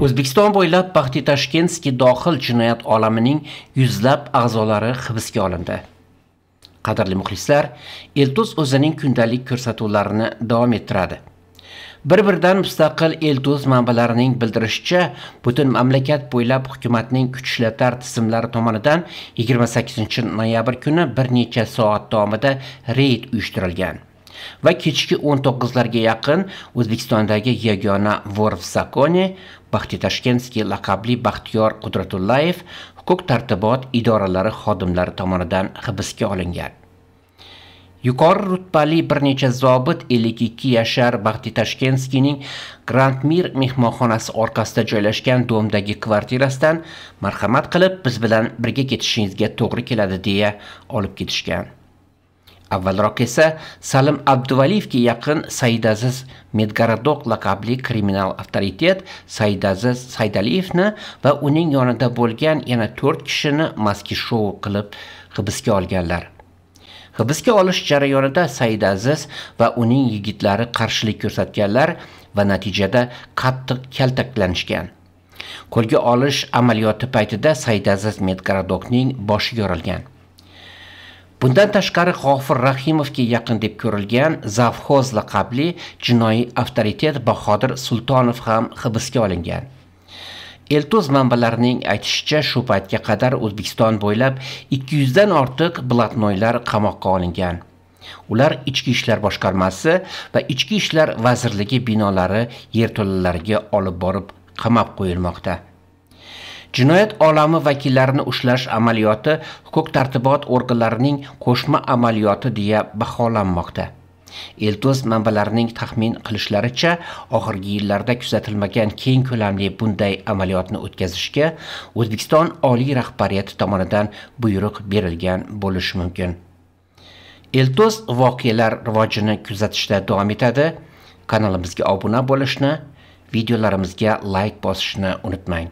O'zbekiston bo'ylab Baxtitashkenskiy dohil jinoyat olamining yuzlab a'zolari hibsga olindi. Qadrli muxlislar, Eltuz o'zining kundalik ko'rsatuvlarini davom ettiradi. Bir-biridan mustaqil Eltuz manbalarining bildirishicha, butun mamlakat bo'ylab hukumatning kuchlatar tizimlari tomonidan 28 noyabr kuni bir necha soat davomida reyd uyushtirilgan. va kechki 19larga yaqin O'zbekistondagi yagona Vorf zakone Baxti Toshkentskiy laqabli Baxtiyor Qudratullayev huquq tartibot idoralari xodimlari tomonidan hibsga olingan. Yuqori rutbali bir necha zobit 52 yashar Baxti grand mir mehmonxonasi orqasida joylashgan domdagi kvartirasidan marhamat qilib biz bilan birga ketishingizga to'g'ri keladi deya olib ketishgan. Avvalroq esa Salim Abduvaliyevga yaqin Saidaziz Medgaradok laqabli kriminal avtoritet Saidaziz Saidaliyevni va uning yonida bo'lgan yana 4 kishini shou qilib hibsga olganlar. Hibsga olish jarayonida Saidaziz va uning yigitlari qarshilik ko'rsatganlar va natijada qattiq kaltaklanishgan. Qo'lga olish amaliyoti paytida Saidaziz Medgaradokning boshi yorilgan. Bundan tashqari G'ofur Rahimovga yaqin deb ko'rilgan Zavxoz laqabli jinoiy avtoritet Bahodir Sultonov ham hibsga olingan. Eltoz manbalarining aytishicha, shu paytga qadar O'zbekiston bo'ylab 200 dan ortiq blatnoylar qamoqqa olingan. Ular Ichki ishlar boshqarmasi va Ichki ishlar vazirligi binolari yerto'lalariga olib borib qamab qo'yilmoqda. Jinoyat olami vakillarini ushlash amaliyoti huquq tartibot organlarining qo'shma amaliyoti deya baholanmoqda. Eltoz manbalarining taxmin qilishlaricha, oxirgi yillarda kuzatilmagan keng ko'lamli bunday amaliyotni o'tkazishga O'zbekiston oliy rahbariyati tomonidan buyruq berilgan bo'lishi mumkin. Eltoz voqealar rivojini kuzatishda davom etadi. Kanalimizga obuna bo'lishni, videolarimizga like bosishni unutmang.